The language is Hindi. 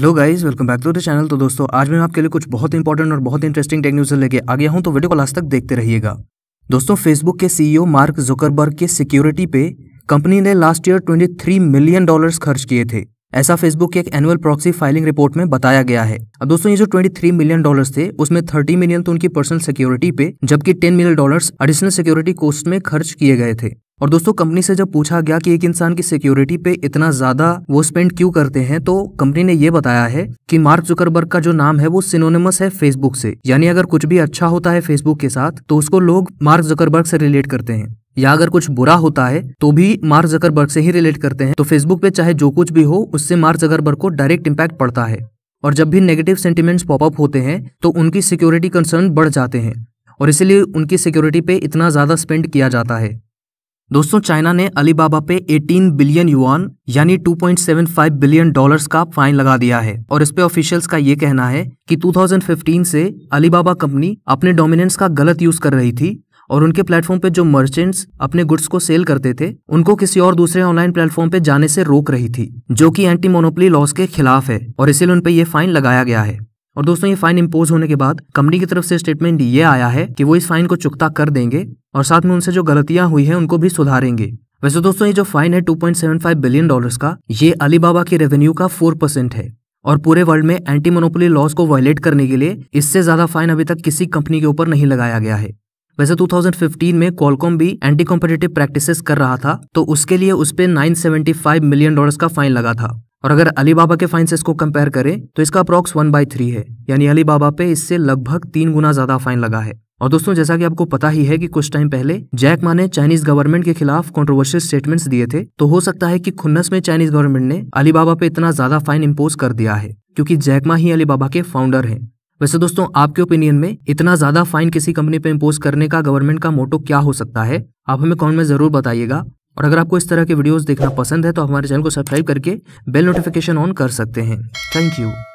hello guys welcome back to the channel तो दोस्तों आज मैं आपके लिए कुछ बहुत इंपॉर्टेंट और बहुत इंटरेस्टिंग टेक न्यूज लेके आ गया हूं तो वीडियो को लास्ट तक देखते रहिएगा दोस्तों फेसबुक के सीईओ मार्क जुकरबर्ग के सिक्योरिटी पे कंपनी ने लास्ट ईयर 23 मिलियन डॉलर्स खर्च किए थे ऐसा फेसबुक के एक एनुअल प्रॉक्सी फाइलिंग रिपोर्ट में बताया गया है अब दोस्तों ये जो 23 मिलियन डॉलर्स थे उसमें 30 मिलियन तो उनकी पर्सनल सिक्योरिटी पे जबकि 10 million dollars additional security cost में खर्च किए गए थे और दोस्तों कंपनी से जब पूछा गया कि एक इंसान की सिक्योरिटी पे इतना ज्यादा वो स्पेंड क्यों करते हैं तो कंपनी ने यह बताया है कि मार्क जुकरबर्ग का जो नाम है वो सिनोनिमस है फेसबुक से यानी अगर कुछ भी अच्छा होता है फेसबुक के साथ तो उसको लोग मार्क जुकरबर्ग से रिलेट करते हैं या अगर कुछ बुरा होता है तो भी मार्क जकरबर्ग से ही रिलेट करते हैं तो फेसबुक पे चाहे जो कुछ भी हो उससे मार्क जकरबर्ग को डायरेक्ट इम्पैक्ट पड़ता है और जब भी नेगेटिव सेंटिमेंट्स पॉपअप होते हैं तो उनकी सिक्योरिटी कंसर्न बढ़ जाते हैं और इसलिए उनकी सिक्योरिटी पे इतना ज़्यादा स्पेंड किया जाता है दोस्तों चाइना ने अलीबाबा पे 18 बिलियन युआन यानी 2.75 बिलियन डॉलर्स का फाइन लगा दिया है और इस पे ऑफिशियल्स का ये कहना है कि 2015 से अलीबाबा कंपनी अपने डोमिनेंस का गलत यूज कर रही थी और उनके प्लेटफॉर्म पे जो मर्चेंट्स अपने गुड्स को सेल करते थे उनको किसी और दूसरे ऑनलाइन प्लेटफॉर्म पे जाने से रोक रही थी जो कि एंटी मोनोपली लॉस के खिलाफ है और इसीलिए उन ये फाइन लगाया गया है और दोस्तों ये फाइन इम्पोज होने के बाद कंपनी की तरफ से स्टेटमेंट ये आया है कि वो इस फाइन को चुकता कर देंगे और साथ में उनसे जो गलतियां हुई है उनको भी सुधारेंगे वैसे दोस्तों ये जो फाइन है 2.75 बिलियन डॉलर्स का ये अलीबाबा के रेवेन्यू का 4 परसेंट है और पूरे वर्ल्ड में एंटी मोनोपोली लॉस को वायलेट करने के लिए इससे ज्यादा फाइन अभी तक किसी कंपनी के ऊपर नहीं लगाया गया है वैसे 2015 में कॉलकॉम भी एंटी कॉम्पिटेटिव प्रैक्टिसेस कर रहा था तो उसके लिए उस पर नाइन मिलियन डॉलर्स का फाइन लगा था और अगर अलीबाबा के फाइन से इसको कंपेयर करें तो इसका अप्रॉक्स वन बाई थ्री है यानी अलीबाबा पे इससे लगभग तीन गुना ज्यादा फाइन लगा है और दोस्तों जैसा कि आपको पता ही है कि कुछ टाइम पहले जैक मा ने चाइनीज गवर्नमेंट के खिलाफ कॉन्ट्रोवर्शियल स्टेटमेंट्स दिए थे तो हो सकता है कि खुन्नस में चाइनीज गवर्नमेंट ने अलीबाबा पे इतना ज्यादा फाइन इम्पोज कर दिया है क्योंकि जैकमा ही अलीबाबा के फाउंडर हैं वैसे दोस्तों आपके ओपिनियन में इतना ज्यादा फाइन किसी कंपनी पे इम्पोज करने का गवर्नमेंट का मोटो क्या हो सकता है आप हमें कमेंट में जरूर बताइएगा और अगर आपको इस तरह के वीडियोस देखना पसंद है तो हमारे चैनल को सब्सक्राइब करके बेल नोटिफिकेशन ऑन कर सकते हैं थैंक यू